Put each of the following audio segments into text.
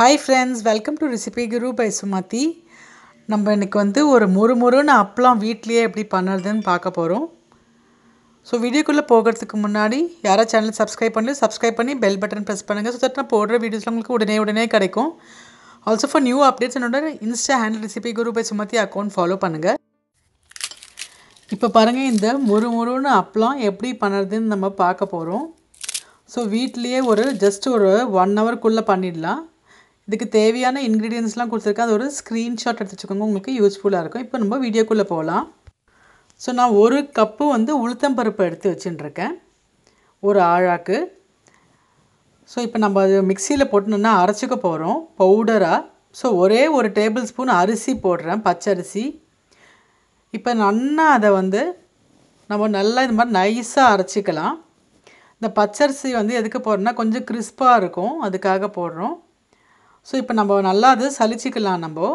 hi friends welcome to recipe Guru by Sumathi நம்ம இன்றைக்கி வந்து ஒரு முறு முறுன்னு அப்பளம் வீட்லேயே எப்படி பண்ணுறதுன்னு பார்க்க போகிறோம் ஸோ வீடியோக்குள்ளே போகிறதுக்கு முன்னாடி யாரா சேனல் சப்ஸ்கிரைப் பண்ணி சப்ஸ்கிரைப் பண்ணி பெல் பட்டன் ப்ரெஸ் பண்ணுங்கள் ஸோ தட் நான் போடுற வீடியோஸ்லாம் உங்களுக்கு உடனே உடனே கிடைக்கும் ஆல்சோ ஃபார் நியூ அப்டேட்ஸ் என்னோட insta handle recipe Guru by Sumathi account follow பண்ணுங்கள் இப்போ பாருங்கள் இந்த முறு முறுன்னு அப்பளம் எப்படி பண்ணுறதுன்னு நம்ம பார்க்க போகிறோம் ஸோ வீட்லேயே ஒரு ஜஸ்ட் ஒரு ஒன் ஹவர்க்குள்ளே பண்ணிடலாம் இதுக்கு தேவையான இன்க்ரீடியன்ஸ்லாம் கொடுத்துருக்கேன் அது ஒரு ஸ்க்ரீன்ஷாட் எடுத்து வச்சுக்கோங்க உங்களுக்கு யூஸ்ஃபுல்லாக இருக்கும் இப்போ நம்ம வீடியோக்குள்ளே போகலாம் ஸோ நான் ஒரு கப்பு வந்து உளுத்தம்பருப்பு எடுத்து வச்சுட்டுருக்கேன் ஒரு ஆழாக்கு ஸோ இப்போ நம்ம அது மிக்சியில் போட்டுனோன்னா அரைச்சிக்க போகிறோம் பவுடராக ஸோ ஒரே ஒரு டேபிள் ஸ்பூன் அரிசி போடுறேன் பச்சரிசி இப்போ நன்னா அதை வந்து நம்ம நல்லா இது மாதிரி நைஸாக அரைச்சிக்கலாம் இந்த பச்சரிசி வந்து எதுக்கு போடுறோன்னா கொஞ்சம் கிறிஸ்பாக இருக்கும் அதுக்காக போடுறோம் ஸோ இப்போ நம்ம நல்லா அது சலிச்சிக்கலாம் நம்ம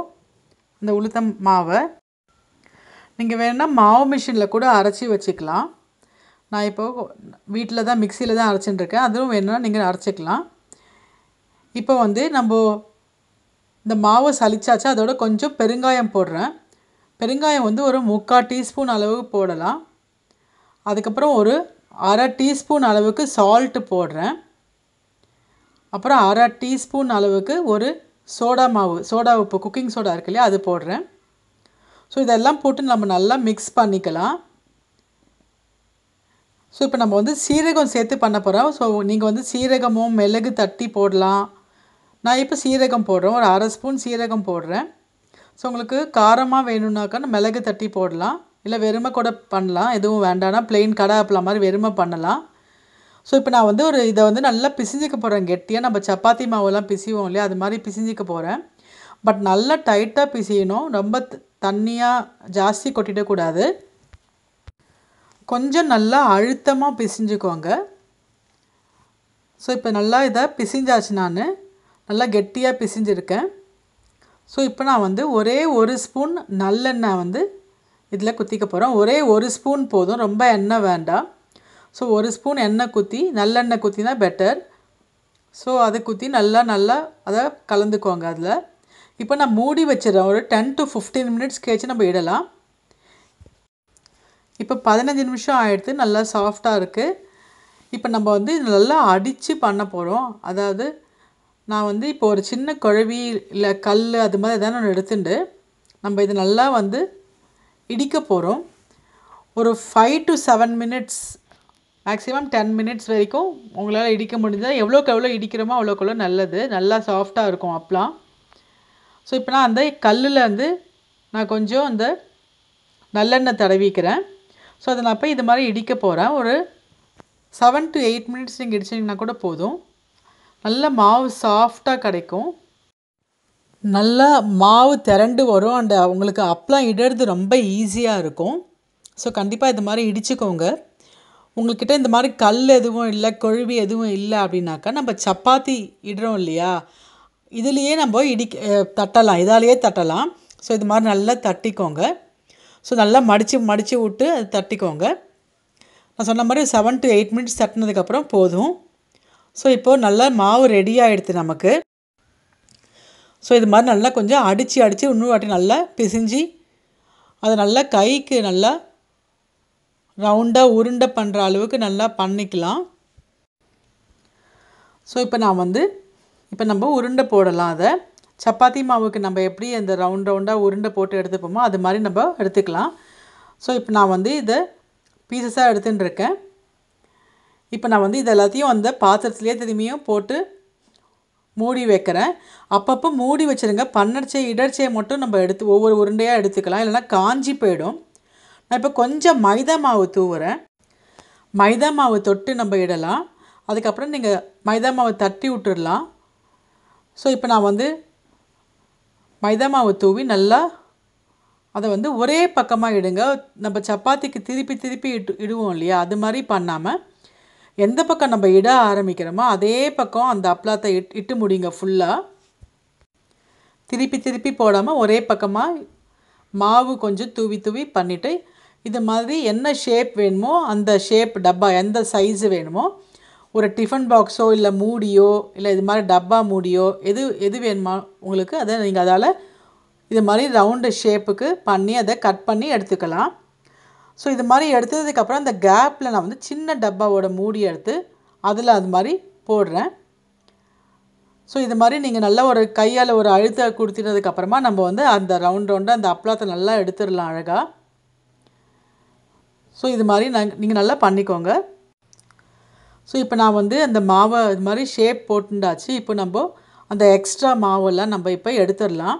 இந்த உளுத்தம் மாவை நீங்கள் வேணால் மாவு மிஷினில் கூட அரைச்சி வச்சுக்கலாம் நான் இப்போது வீட்டில் தான் மிக்சியில் தான் அரைச்சின்னு அதுவும் வேணும்னா நீங்கள் அரைச்சிக்கலாம் இப்போ வந்து நம்ம இந்த மாவு சலிச்சாச்சு அதோட கொஞ்சம் பெருங்காயம் போடுறேன் பெருங்காயம் வந்து ஒரு முக்கால் டீஸ்பூன் அளவுக்கு போடலாம் அதுக்கப்புறம் ஒரு அரை டீஸ்பூன் அளவுக்கு சால்ட்டு போடுறேன் அப்புறம் அரை டீஸ்பூன் அளவுக்கு ஒரு சோடா மாவு சோடா உப்பு குக்கிங் சோடா இருக்கு இல்லையா அது போடுறேன் ஸோ இதெல்லாம் போட்டு நம்ம நல்லா மிக்ஸ் பண்ணிக்கலாம் ஸோ இப்போ நம்ம வந்து சீரகம் சேர்த்து பண்ண போகிறோம் ஸோ நீங்கள் வந்து சீரகமும் மிளகு தட்டி போடலாம் நான் இப்போ சீரகம் போடுறேன் ஒரு அரை ஸ்பூன் சீரகம் போடுறேன் ஸோ உங்களுக்கு காரமாக வேணும்னாக்கா மிளகு தட்டி போடலாம் இல்லை வெறுமை கூட பண்ணலாம் எதுவும் வேண்டாம்னா ப்ளெயின் கடை அப்பளம் மாதிரி வெறுமை பண்ணலாம் ஸோ இப்போ நான் வந்து ஒரு இதை வந்து நல்லா பிசிஞ்சிக்க போகிறேன் கெட்டியாக நம்ம சப்பாத்தி மாவெல்லாம் பிசிவோம் இல்லையா அது மாதிரி பிசிஞ்சிக்க போகிறேன் பட் நல்லா டைட்டாக பிசியணும் ரொம்ப தண்ணியாக ஜாஸ்தி கொட்டிடக்கூடாது கொஞ்சம் நல்லா அழுத்தமாக பிசிஞ்சுக்கோங்க ஸோ இப்போ நல்லா இதை பிசிஞ்சாச்சு நான் நல்லா கெட்டியாக பிசிஞ்சிருக்கேன் ஸோ இப்போ நான் வந்து ஒரே ஒரு ஸ்பூன் நல்லெண்ணெய் வந்து இதில் குத்திக்க போகிறோம் ஒரே ஒரு ஸ்பூன் போதும் ரொம்ப எண்ணெய் வேண்டாம் ஸோ ஒரு ஸ்பூன் எண்ணெய் குத்தி நல்லெண்ணெய் குத்தினா பெட்டர் ஸோ அதை குத்தி நல்லா நல்லா அதை கலந்துக்கோங்க அதில் இப்போ நான் மூடி வச்சிடறேன் ஒரு டென் டு ஃபிஃப்டீன் மினிட்ஸ் கேச்சு நம்ம இடலாம் இப்போ பதினஞ்சு நிமிஷம் ஆகிடுது நல்லா சாஃப்டாக இருக்குது இப்போ நம்ம வந்து நல்லா அடித்து பண்ண போகிறோம் அதாவது நான் வந்து இப்போ ஒரு சின்ன குழவி இல்லை கல் அது மாதிரி எதாவது ஒன்று எடுத்துட்டு நம்ம இது நல்லா வந்து இடிக்க போகிறோம் ஒரு five to seven minutes maximum ten minutes வரைக்கும் உங்களால் இடிக்க முடிஞ்சால் எவ்வளோக்கு எவ்வளோ இடிக்கிறோமோ அவ்வளோக்கு எவ்வளோ நல்லது நல்லா சாஃப்டாக இருக்கும் அப்பெலாம் ஸோ இப்போ நான் அந்த கல்லில் வந்து நான் கொஞ்சம் அந்த நல்லெண்ணெய் தடவிக்கிறேன் ஸோ அதை நான் போய் இது மாதிரி இடிக்க போகிறேன் ஒரு செவன் டு எயிட் மினிட்ஸ் நீங்கள் இடிச்சிங்கன்னா கூட போதும் நல்ல மாவு சாஃப்டாக கிடைக்கும் நல்லா மாவு திரண்டு வரும் அண்ட் அவங்களுக்கு அப்பளம் இடறது ரொம்ப ஈஸியாக இருக்கும் ஸோ கண்டிப்பாக இது மாதிரி இடிச்சுக்கோங்க உங்கள்கிட்ட இந்த மாதிரி கல் எதுவும் இல்லை கொழுவி எதுவும் இல்லை அப்படின்னாக்கா நம்ம சப்பாத்தி இடுறோம் இல்லையா இதுலேயே நம்ம இடிக்க தட்டலாம் இதாலேயே தட்டலாம் ஸோ இது மாதிரி நல்லா தட்டிக்கோங்க ஸோ நல்லா மடித்து மடித்து விட்டு அது தட்டிக்கோங்க நான் சொன்ன மாதிரி செவன் டு எயிட் மினிட்ஸ் தட்டினதுக்கப்புறம் போதும் ஸோ இப்போது நல்லா மாவு ரெடி ஆகிடுது நமக்கு ஸோ இது மாதிரி நல்லா கொஞ்சம் அடித்து அடித்து இன்னொரு வாட்டி நல்லா பிசிஞ்சு அதை நல்லா கைக்கு நல்லா ரவுண்டாக உருண்டை பண்ணுற அளவுக்கு நல்லா பண்ணிக்கலாம் ஸோ இப்போ நான் வந்து இப்போ நம்ம உருண்டை போடலாம் அதை சப்பாத்தி மாவுக்கு நம்ம எப்படி அந்த ரவுண்ட் ரவுண்டாக உருண்டை போட்டு எடுத்துப்போமோ அது மாதிரி நம்ம எடுத்துக்கலாம் ஸோ இப்போ நான் வந்து இதை பீசஸாக எடுத்துகிட்டு இருக்கேன் இப்போ நான் வந்து இது எல்லாத்தையும் அந்த பாத்திரத்துலேயே திரும்பியும் போட்டு மூடி வைக்கிறேன் அப்பப்போ மூடி வச்சுருங்க பன்னர்ச்சை இடர்ச்சியை மட்டும் நம்ம எடுத்து ஒவ்வொரு உருண்டையாக எடுத்துக்கலாம் இல்லைனா காஞ்சி போயிடும் நான் இப்போ கொஞ்சம் மைதா மாவு தூவுறேன் மைதா மாவு தொட்டு நம்ம இடலாம் அதுக்கப்புறம் நீங்கள் மைதா மாவை தட்டி விட்டுடலாம் ஸோ இப்போ நான் வந்து மைதா மாவு தூவி நல்லா அதை வந்து ஒரே பக்கமாக இடுங்க நம்ம சப்பாத்திக்கு திருப்பி திருப்பி இட்டு இடுவோம் இல்லையா அது மாதிரி பண்ணாமல் எந்த பக்கம் நம்ம இட ஆரம்பிக்கிறோமோ அதே பக்கம் அந்த அப்பளாத்தை இட் இட்டு முடியுங்க ஃபுல்லாக திருப்பி திருப்பி போடாமல் ஒரே பக்கமாக மாவு கொஞ்சம் தூவி தூவி பண்ணிவிட்டு இது மாதிரி என்ன ஷேப் வேணுமோ அந்த ஷேப் டப்பா எந்த சைஸு வேணுமோ ஒரு டிஃபன் பாக்ஸோ இல்லை மூடியோ இல்லை இது மாதிரி டப்பா மூடியோ எது எது வேணுமா உங்களுக்கு அதை நீங்கள் அதால் இது மாதிரி ரவுண்டு ஷேப்புக்கு பண்ணி அதை கட் பண்ணி எடுத்துக்கலாம் ஸோ இது மாதிரி எடுத்ததுக்கப்புறம் அந்த கேப்பில் நான் வந்து சின்ன டப்பாவோட மூடி எடுத்து அதில் அது மாதிரி போடுறேன் ஸோ இது மாதிரி நீங்கள் நல்லா ஒரு கையால் ஒரு அழுத்த கொடுத்துட்டதுக்கப்புறமா நம்ம வந்து அந்த ரவுண்ட் ரவுண்டு அந்த அப்பளத்தை நல்லா எடுத்துடலாம் அழகாக ஸோ இது மாதிரி நாங்கள் நீங்கள் நல்லா பண்ணிக்கோங்க ஸோ இப்போ நான் வந்து அந்த மாவை இது மாதிரி ஷேப் போட்டுண்டாச்சு இப்போ நம்ம அந்த எக்ஸ்ட்ரா மாவெல்லாம் நம்ம இப்போ எடுத்துடலாம்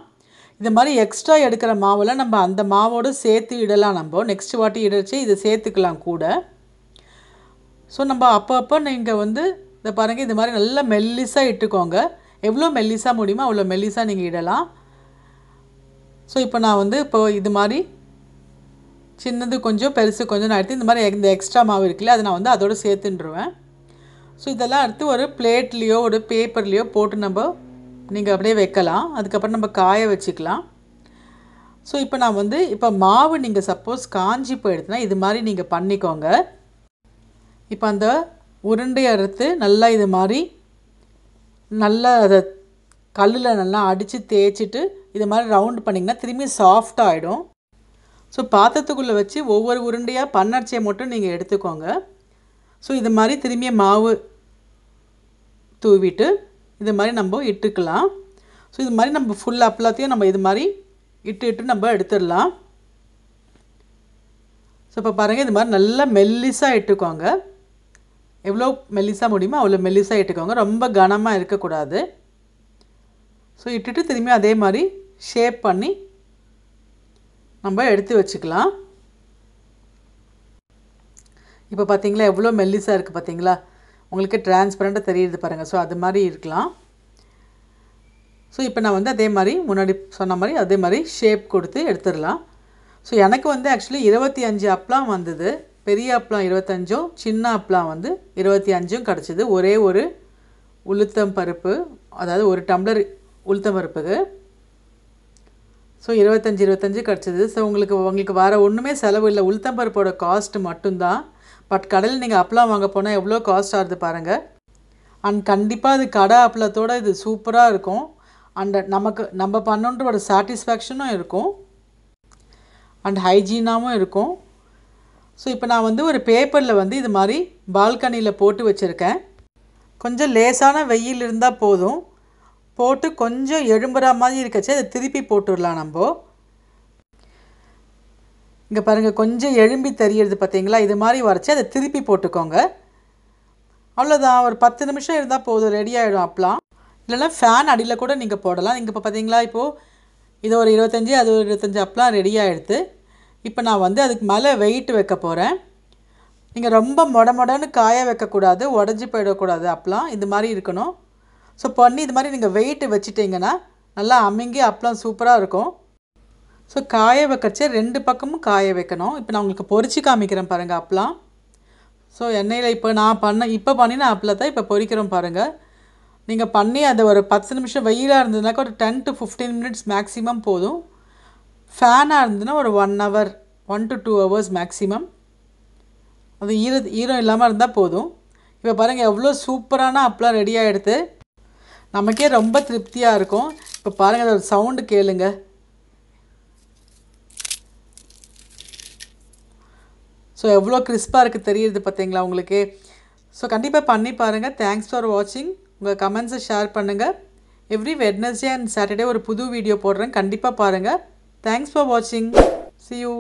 இது மாதிரி எக்ஸ்ட்ரா எடுக்கிற மாவெல்லாம் நம்ம அந்த மாவோடு சேர்த்து இடலாம் நம்ம நெக்ஸ்ட் வாட்டி இடச்சு இதை சேர்த்துக்கலாம் கூட ஸோ நம்ம அப்போ அப்போ நீங்கள் வந்து இந்த பாருங்கள் இது மாதிரி நல்லா மெல்லிஸாக இட்டுக்கோங்க எவ்வளோ மெல்லிஸாக முடியுமோ அவ்வளோ மெல்லிஸாக நீங்கள் இடலாம் ஸோ இப்போ நான் வந்து இப்போது இது மாதிரி சின்னது கொஞ்சம் பெருசு கொஞ்சம் நான் எடுத்து இந்த மாதிரி இந்த எக்ஸ்ட்ரா மாவு இருக்குல்ல அதை நான் வந்து அதோடு சேர்த்துருவேன் ஸோ இதெல்லாம் எடுத்து ஒரு பிளேட்லேயோ ஒரு பேப்பர்லேயோ போட்டு நம்ம நீங்கள் அப்படியே வைக்கலாம் அதுக்கப்புறம் நம்ம காய வச்சுக்கலாம் ஸோ இப்போ நான் வந்து இப்போ மாவு நீங்கள் சப்போஸ் காஞ்சி போயிடுதுனா இது மாதிரி நீங்கள் பண்ணிக்கோங்க இப்போ அந்த உருண்டை அறுத்து நல்லா இது மாதிரி நல்லா அதை கல்லில் நல்லா அடித்து தேய்ச்சிட்டு இது மாதிரி ரவுண்ட் பண்ணிங்கன்னா திரும்பி சாஃப்ட் ஆகிடும் ஸோ பாத்திரத்துக்குள்ளே வச்சு ஒவ்வொரு உருண்டையாக பன்னரிச்சியை மட்டும் நீங்கள் எடுத்துக்கோங்க ஸோ இது மாதிரி திரும்பிய மாவு தூவிட்டு இது மாதிரி நம்ம இட்டுக்கலாம் ஸோ இது மாதிரி நம்ம ஃபுல் அப்பளத்தையும் நம்ம இது மாதிரி இட்டு இட்டு நம்ம எடுத்துடலாம் ஸோ இப்போ பாருங்கள் இது மாதிரி நல்லா மெல்லிஸாக இட்டுக்கோங்க எவ்வளோ மெல்லிஸாக முடியுமோ அவ்வளோ மெல்லிஸாக இட்டுக்கோங்க ரொம்ப கனமாக இருக்கக்கூடாது ஸோ இட்டுட்டு திரும்பி அதே மாதிரி ஷேப் பண்ணி நம்ம எடுத்து வச்சுக்கலாம் இப்போ பார்த்திங்களா எவ்வளோ மெல்லிஸாக இருக்குது பார்த்திங்களா உங்களுக்கு டிரான்ஸ்பரண்ட்டாக தெரியுது பாருங்கள் ஸோ அது மாதிரி இருக்கலாம் ஸோ இப்போ நான் வந்து அதே மாதிரி முன்னாடி சொன்ன மாதிரி அதே மாதிரி ஷேப் கொடுத்து எடுத்துடலாம் ஸோ எனக்கு வந்து ஆக்சுவலி இருபத்தி அஞ்சு அப்லாம் வந்தது பெரிய அப்பளம் இருபத்தஞ்சும் சின்ன அப்பளம் வந்து இருபத்தி அஞ்சும் கிடச்சிது ஒரே ஒரு உளுத்தம் பருப்பு அதாவது ஒரு டம்ளர் உளுத்தம் பருப்புக்கு ஸோ இருபத்தஞ்சி இருபத்தஞ்சி கிடச்சிது ஸோ உங்களுக்கு உங்களுக்கு வர ஒன்றுமே செலவு இல்லை உளுத்தம்பருப்போட காஸ்ட் மட்டும்தான் பட் கடையில் நீங்கள் அப்பளம் வாங்க போனால் எவ்வளோ காஸ்ட் ஆகுது பாருங்கள் அண்ட் கண்டிப்பாக அது கடை அப்பளத்தோடு இது சூப்பராக இருக்கும் அண்ட் நமக்கு நம்ம பண்ணுன்ற ஒரு சாட்டிஸ்ஃபேக்ஷனும் இருக்கும் அண்ட் ஹைஜீனாகவும் இருக்கும் ஸோ இப்போ நான் வந்து ஒரு பேப்பரில் வந்து இது மாதிரி பால்கனியில் போட்டு வச்சுருக்கேன் கொஞ்சம் லேசான வெயில் இருந்தால் போதும் போட்டு கொஞ்சம் எழும்புற மாதிரி இருக்கச்சு அதை திருப்பி போட்டுடலாம் நம்ம இங்கே பாருங்கள் கொஞ்சம் எழும்பி தெரியறது பார்த்தீங்களா இது மாதிரி வரைச்சி அதை திருப்பி போட்டுக்கோங்க அவ்வளோதான் ஒரு பத்து நிமிஷம் இருந்தால் போதும் ரெடி ஆகிடும் அப்பலாம் இல்லைன்னா ஃபேன் அடியில் கூட நீங்கள் போடலாம் இங்கே இப்போ பார்த்தீங்களா இப்போது இது ஒரு இருபத்தஞ்சி அது ஒரு இருபத்தஞ்சி அப்பலாம் ரெடி ஆகிடுது இப்போ நான் வந்து அதுக்கு மேலே வெயிட் வைக்க போகிறேன் நீங்கள் ரொம்ப மொட மொடன்னு காய வைக்கக்கூடாது உடஞ்சி போயிடக்கூடாது அப்பலாம் இது மாதிரி இருக்கணும் ஸோ பண்ணி இது மாதிரி நீங்கள் வெயிட்டு வச்சுட்டிங்கன்னா நல்லா அமைங்கி அப்பளம் சூப்பராக இருக்கும் ஸோ காய வைக்கிறச்சே ரெண்டு பக்கமும் காய வைக்கணும் இப்போ நான் உங்களுக்கு பொறிச்சு காமிக்கிறேன் பாருங்கள் அப்பளம் ஸோ எண்ணெயில் இப்போ நான் பண்ண இப்போ பண்ணின அப்பளத்தை இப்போ பொறிக்கிறோம் பாருங்கள் நீங்கள் பண்ணி அதை ஒரு பத்து நிமிஷம் வெயிலாக இருந்ததுனாக்கா ஒரு ten to fifteen minutes maximum போதும் ஃபேனாக இருந்ததுன்னா ஒரு one hour one to two hours maximum அது ஈர ஈரம் இல்லாமல் இருந்தால் போதும் இப்போ பாருங்கள் எவ்வளோ சூப்பரான அப்பளம் ரெடி ஆகிடுது நமக்கே ரொம்ப திருப்தியாக இருக்கும் இப்போ பாருங்கள் அதோட சவுண்டு கேளுங்க ஸோ எவ்வளோ கிறிஸ்பாக இருக்குது தெரியுது பார்த்தீங்களா உங்களுக்கு ஸோ கண்டிப்பாக பண்ணி பாருங்கள் தேங்க்ஸ் ஃபார் வாட்சிங் உங்கள் கமெண்ட்ஸை ஷேர் பண்ணுங்கள் எவ்ரி வெட்னஸ்டே அண்ட் சாட்டர்டே ஒரு புது வீடியோ போடுறேன் கண்டிப்பாக பாருங்கள் தேங்க்ஸ் ஃபார் வாட்சிங் சி யூ